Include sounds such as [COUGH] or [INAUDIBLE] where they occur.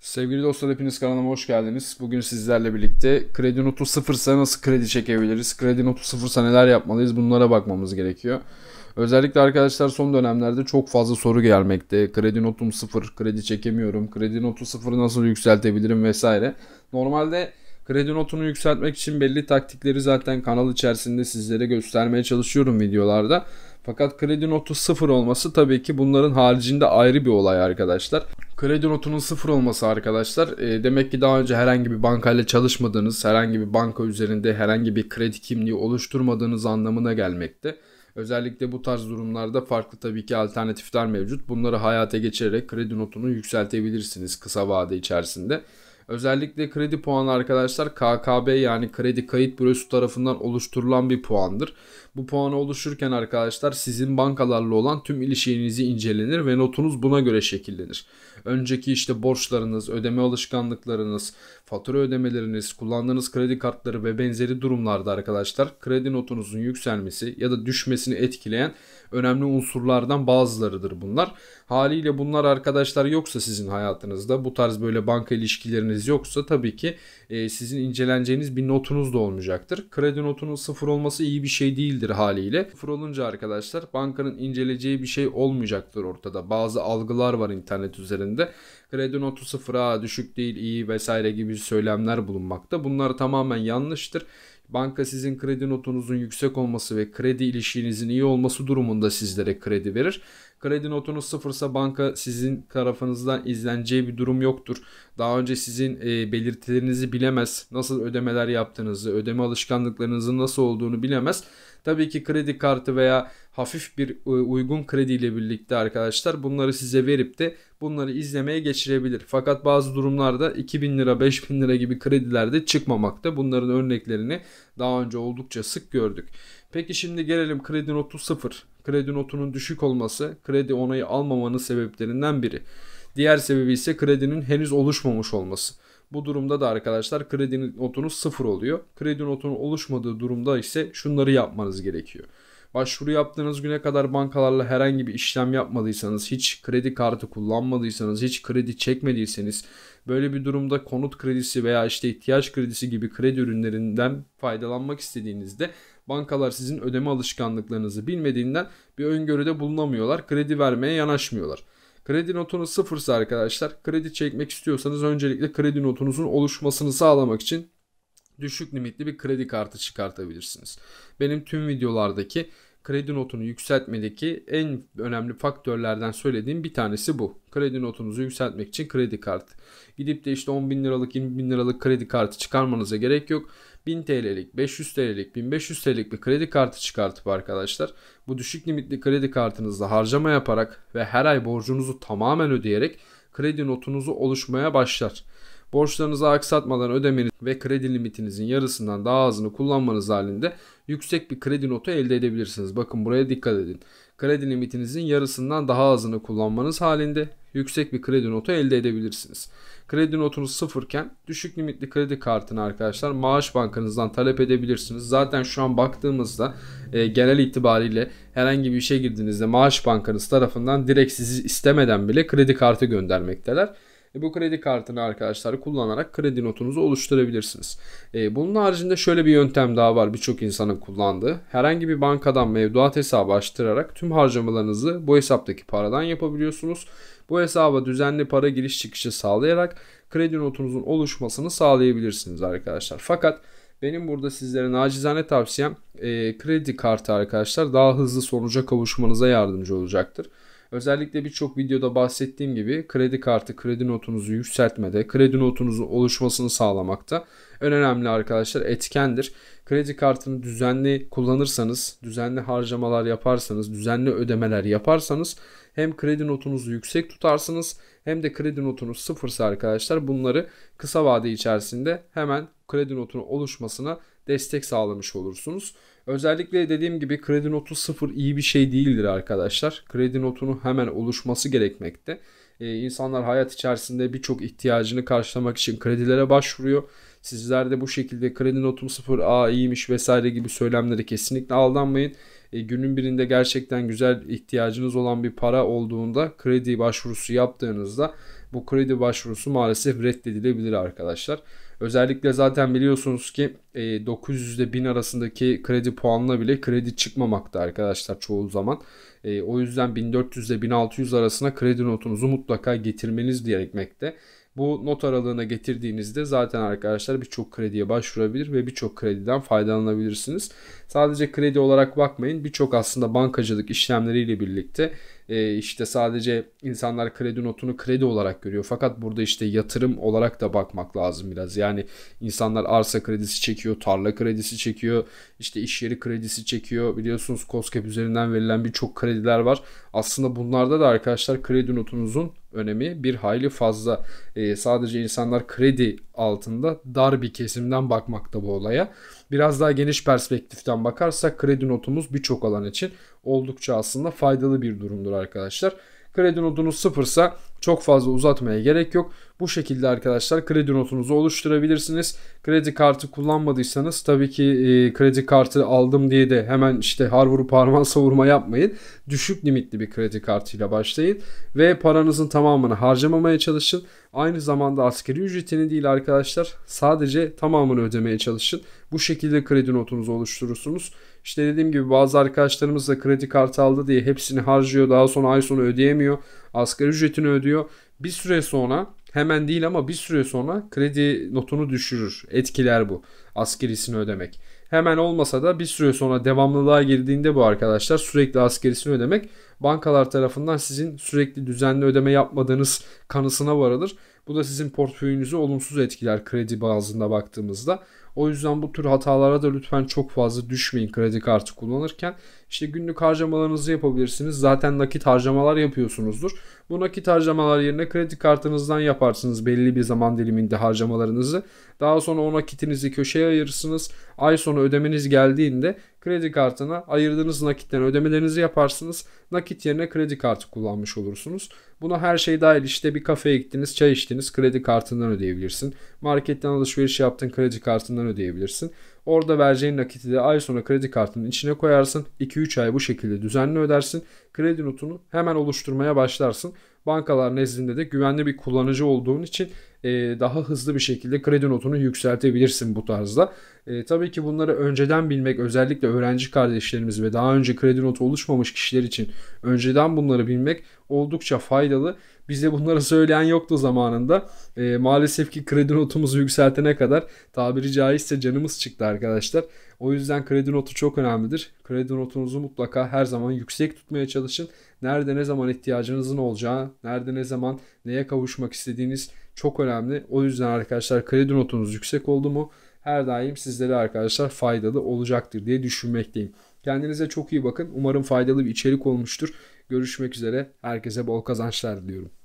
Sevgili dostlar hepiniz kanalıma hoş geldiniz. Bugün sizlerle birlikte kredi notu sıfırsa nasıl kredi çekebiliriz? Kredi notu sıfırsa neler yapmalıyız? Bunlara bakmamız gerekiyor. Özellikle arkadaşlar son dönemlerde çok fazla soru gelmekte. Kredi notum sıfır, kredi çekemiyorum. Kredi notu sıfır nasıl yükseltebilirim vesaire. Normalde kredi notunu yükseltmek için belli taktikleri zaten kanal içerisinde sizlere göstermeye çalışıyorum videolarda. Fakat kredi notu sıfır olması tabii ki bunların haricinde ayrı bir olay arkadaşlar. Kredi notunun sıfır olması arkadaşlar e, demek ki daha önce herhangi bir bankayla çalışmadığınız, herhangi bir banka üzerinde herhangi bir kredi kimliği oluşturmadığınız anlamına gelmekte. Özellikle bu tarz durumlarda farklı tabii ki alternatifler mevcut. Bunları hayata geçirerek kredi notunu yükseltebilirsiniz kısa vade içerisinde. Özellikle kredi puanı arkadaşlar KKB yani kredi kayıt bürosu tarafından oluşturulan bir puandır. Bu puanı oluşurken arkadaşlar sizin bankalarla olan tüm ilişkinizi incelenir ve notunuz buna göre şekillenir. Önceki işte borçlarınız, ödeme alışkanlıklarınız, fatura ödemeleriniz, kullandığınız kredi kartları ve benzeri durumlarda arkadaşlar kredi notunuzun yükselmesi ya da düşmesini etkileyen önemli unsurlardan bazılarıdır bunlar. Haliyle bunlar arkadaşlar yoksa sizin hayatınızda bu tarz böyle banka ilişkileriniz kredileriniz yoksa tabii ki e, sizin inceleneceğiniz bir notunuz da olmayacaktır. Kredi notunun sıfır olması iyi bir şey değildir haliyle. Sıfır olunca arkadaşlar bankanın inceleyeceği bir şey olmayacaktır ortada. Bazı algılar var internet üzerinde. Kredi notu sıfıra düşük değil iyi vesaire gibi söylemler bulunmakta. Bunlar tamamen yanlıştır. Banka sizin kredi notunuzun yüksek olması ve kredi ilişkinizin iyi olması durumunda sizlere kredi verir. Kredi notunuz sıfırsa banka sizin tarafınızdan izleneceği bir durum yoktur. Daha önce sizin e, belirtilerinizi bilemez. Nasıl ödemeler yaptığınızı, ödeme alışkanlıklarınızın nasıl olduğunu bilemez. Tabii ki kredi kartı veya hafif bir e, uygun kredi ile birlikte arkadaşlar bunları size verip de bunları izlemeye geçirebilir. Fakat bazı durumlarda 2000 lira 5000 lira gibi kredilerde çıkmamakta. Bunların örneklerini daha önce oldukça sık gördük. Peki şimdi gelelim kredi notu 0 kredi notunun düşük olması kredi onayı almamanın sebeplerinden biri. Diğer sebebi ise kredinin henüz oluşmamış olması. Bu durumda da arkadaşlar kredi notunuz sıfır oluyor. Kredi notunun oluşmadığı durumda ise şunları yapmanız gerekiyor. Başvuru yaptığınız güne kadar bankalarla herhangi bir işlem yapmadıysanız, hiç kredi kartı kullanmadıysanız, hiç kredi çekmediyseniz böyle bir durumda konut kredisi veya işte ihtiyaç kredisi gibi kredi ürünlerinden faydalanmak istediğinizde bankalar sizin ödeme alışkanlıklarınızı bilmediğinden bir öngörüde bulunamıyorlar. Kredi vermeye yanaşmıyorlar. Kredi notunuz sıfırsa arkadaşlar kredi çekmek istiyorsanız öncelikle kredi notunuzun oluşmasını sağlamak için düşük limitli bir kredi kartı çıkartabilirsiniz. Benim tüm videolardaki kredi notunu yükseltmedeki en önemli faktörlerden söylediğim bir tanesi bu. Kredi notunuzu yükseltmek için kredi kartı. Gidip de işte 10 bin liralık 20 bin liralık kredi kartı çıkarmanıza gerek yok. 1000 TL'lik, 500 TL'lik, 1500 TL'lik bir kredi kartı çıkartıp arkadaşlar bu düşük limitli kredi kartınızla harcama yaparak ve her ay borcunuzu tamamen ödeyerek kredi notunuzu oluşmaya başlar borçlarınızı aksatmadan ödemeniz ve kredi limitinizin yarısından daha azını kullanmanız halinde yüksek bir kredi notu elde edebilirsiniz. Bakın buraya dikkat edin. Kredi limitinizin yarısından daha azını kullanmanız halinde yüksek bir kredi notu elde edebilirsiniz. Kredi notunuz sıfırken düşük limitli kredi kartını arkadaşlar maaş bankanızdan talep edebilirsiniz. Zaten şu an baktığımızda e, genel itibariyle herhangi bir işe girdiğinizde maaş bankanız tarafından direkt sizi istemeden bile kredi kartı göndermekteler. E, bu kredi kartını arkadaşlar kullanarak kredi notunuzu oluşturabilirsiniz. E, bunun haricinde şöyle bir yöntem daha var birçok insanın kullandığı. Herhangi bir bankadan mevduat hesabı açtırarak tüm harcamalarınızı bu hesaptaki paradan yapabiliyorsunuz. Bu hesaba düzenli para giriş çıkışı sağlayarak kredi notunuzun oluşmasını sağlayabilirsiniz arkadaşlar. Fakat benim burada sizlere nacizane tavsiyem e, kredi kartı arkadaşlar daha hızlı sonuca kavuşmanıza yardımcı olacaktır. Özellikle birçok videoda bahsettiğim gibi kredi kartı kredi notunuzu yükseltmede, kredi notunuzun oluşmasını sağlamakta en önemli arkadaşlar etkendir. Kredi kartını düzenli kullanırsanız, düzenli harcamalar yaparsanız, düzenli ödemeler yaparsanız hem kredi notunuzu yüksek tutarsınız hem de kredi notunuz sıfırsa arkadaşlar bunları kısa vade içerisinde hemen kredi notunun oluşmasına destek sağlamış olursunuz. Özellikle dediğim gibi kredi notu sıfır iyi bir şey değildir arkadaşlar. Kredi notunun hemen oluşması gerekmekte. Ee, insanlar hayat içerisinde birçok ihtiyacını karşılamak için kredilere başvuruyor. Sizler de bu şekilde kredi notum 0 a iyiymiş vesaire gibi söylemlere kesinlikle aldanmayın. E, günün birinde gerçekten güzel ihtiyacınız olan bir para olduğunda kredi başvurusu yaptığınızda bu kredi başvurusu maalesef reddedilebilir arkadaşlar. Özellikle zaten biliyorsunuz ki 900 ile 1000 arasındaki kredi puanına bile kredi çıkmamakta arkadaşlar çoğu zaman. E, o yüzden 1400 ile 1600 arasına kredi notunuzu mutlaka getirmeniz gerekmekte. Bu not aralığına getirdiğinizde zaten arkadaşlar birçok krediye başvurabilir ve birçok krediden faydalanabilirsiniz. Sadece kredi olarak bakmayın birçok aslında bankacılık işlemleriyle birlikte e, işte sadece insanlar kredi notunu kredi olarak görüyor. Fakat burada işte yatırım olarak da bakmak lazım biraz. Yani insanlar arsa kredisi çekiyor, tarla kredisi çekiyor, işte iş yeri kredisi çekiyor. Biliyorsunuz COSGAP üzerinden verilen birçok krediler var. Aslında bunlarda da arkadaşlar kredi notunuzun önemi bir hayli fazla. E, sadece insanlar kredi altında dar bir kesimden bakmakta bu olaya. Biraz daha geniş perspektiften bakarsak kredi notumuz birçok alan için oldukça aslında faydalı bir durumdur arkadaşlar. Kredi notunuz sıfırsa çok fazla uzatmaya gerek yok. Bu şekilde arkadaşlar kredi notunuzu oluşturabilirsiniz. Kredi kartı kullanmadıysanız tabii ki e, kredi kartı aldım diye de hemen işte har vurup parmağı [LAUGHS] savurma yapmayın. Düşük limitli bir kredi kartıyla başlayın ve paranızın tamamını harcamamaya çalışın. Aynı zamanda askeri ücretini değil arkadaşlar sadece tamamını ödemeye çalışın. Bu şekilde kredi notunuzu oluşturursunuz. İşte dediğim gibi bazı arkadaşlarımız da kredi kartı aldı diye hepsini harcıyor daha sonra ay sonu ödeyemiyor. Asgari ücretini ödüyor. Bir süre sonra hemen değil ama bir süre sonra kredi notunu düşürür. Etkiler bu. Askerisini ödemek. Hemen olmasa da bir süre sonra devamlılığa girdiğinde bu arkadaşlar sürekli askerisini ödemek bankalar tarafından sizin sürekli düzenli ödeme yapmadığınız kanısına varılır. Bu da sizin portföyünüzü olumsuz etkiler kredi bazında baktığımızda. O yüzden bu tür hatalara da lütfen çok fazla düşmeyin kredi kartı kullanırken. İşte günlük harcamalarınızı yapabilirsiniz. Zaten nakit harcamalar yapıyorsunuzdur. Bu nakit harcamalar yerine kredi kartınızdan yaparsınız belli bir zaman diliminde harcamalarınızı. Daha sonra o nakitinizi köşeye ayırırsınız. Ay sonu ödemeniz geldiğinde kredi kartına ayırdığınız nakitten ödemelerinizi yaparsınız. Nakit yerine kredi kartı kullanmış olursunuz. Buna her şey dahil işte bir kafeye gittiniz, çay içtiniz, kredi kartından ödeyebilirsin. Marketten alışveriş yaptın, kredi kartından ödeyebilirsin. Orada vereceğin nakiti de ay sonra kredi kartının içine koyarsın. 2-3 ay bu şekilde düzenli ödersin. Kredi notunu hemen oluşturmaya başlarsın bankalar nezdinde de güvenli bir kullanıcı olduğun için e, daha hızlı bir şekilde kredi notunu yükseltebilirsin bu tarzda. E, tabii ki bunları önceden bilmek özellikle öğrenci kardeşlerimiz ve daha önce kredi notu oluşmamış kişiler için önceden bunları bilmek oldukça faydalı. Bize bunları söyleyen yoktu zamanında. E, maalesef ki kredi notumuzu yükseltene kadar tabiri caizse canımız çıktı arkadaşlar. O yüzden kredi notu çok önemlidir. Kredi notunuzu mutlaka her zaman yüksek tutmaya çalışın. Nerede ne zaman ihtiyacınızın olacağı, nerede ne zaman neye kavuşmak istediğiniz çok önemli. O yüzden arkadaşlar kredi notunuz yüksek oldu mu her daim sizlere arkadaşlar faydalı olacaktır diye düşünmekteyim. Kendinize çok iyi bakın. Umarım faydalı bir içerik olmuştur. Görüşmek üzere. Herkese bol kazançlar diliyorum.